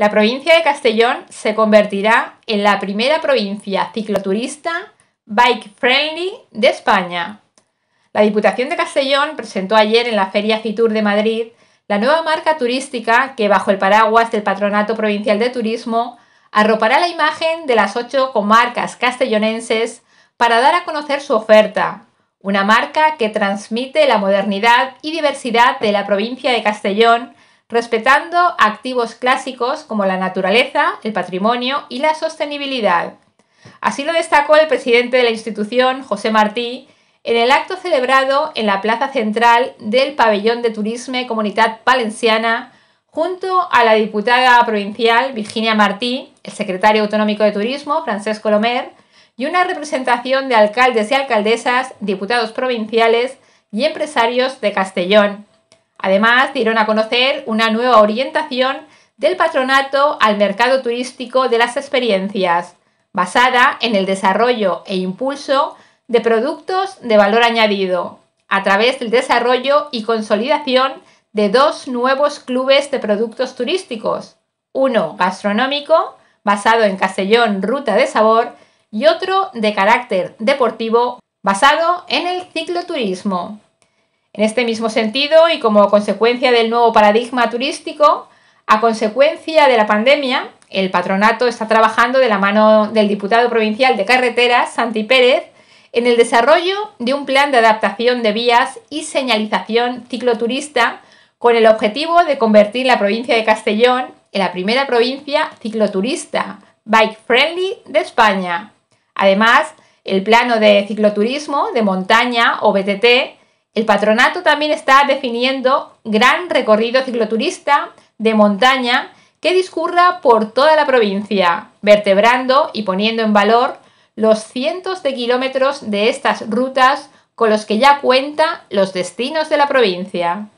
La provincia de Castellón se convertirá en la primera provincia cicloturista bike friendly de España. La Diputación de Castellón presentó ayer en la Feria Fitur de Madrid la nueva marca turística que bajo el paraguas del Patronato Provincial de Turismo arropará la imagen de las ocho comarcas castellonenses para dar a conocer su oferta, una marca que transmite la modernidad y diversidad de la provincia de Castellón respetando activos clásicos como la naturaleza, el patrimonio y la sostenibilidad. Así lo destacó el presidente de la institución, José Martí, en el acto celebrado en la plaza central del Pabellón de turismo Comunidad Valenciana, junto a la diputada provincial Virginia Martí, el secretario autonómico de Turismo, Francesco Lomer, y una representación de alcaldes y alcaldesas, diputados provinciales y empresarios de Castellón. Además, dieron a conocer una nueva orientación del patronato al mercado turístico de las experiencias, basada en el desarrollo e impulso de productos de valor añadido, a través del desarrollo y consolidación de dos nuevos clubes de productos turísticos, uno gastronómico, basado en Castellón Ruta de Sabor, y otro de carácter deportivo, basado en el cicloturismo. En este mismo sentido, y como consecuencia del nuevo paradigma turístico, a consecuencia de la pandemia, el patronato está trabajando de la mano del diputado provincial de carreteras, Santi Pérez, en el desarrollo de un plan de adaptación de vías y señalización cicloturista con el objetivo de convertir la provincia de Castellón en la primera provincia cicloturista bike friendly de España. Además, el plano de cicloturismo de montaña o BTT el patronato también está definiendo gran recorrido cicloturista de montaña que discurra por toda la provincia, vertebrando y poniendo en valor los cientos de kilómetros de estas rutas con los que ya cuenta los destinos de la provincia.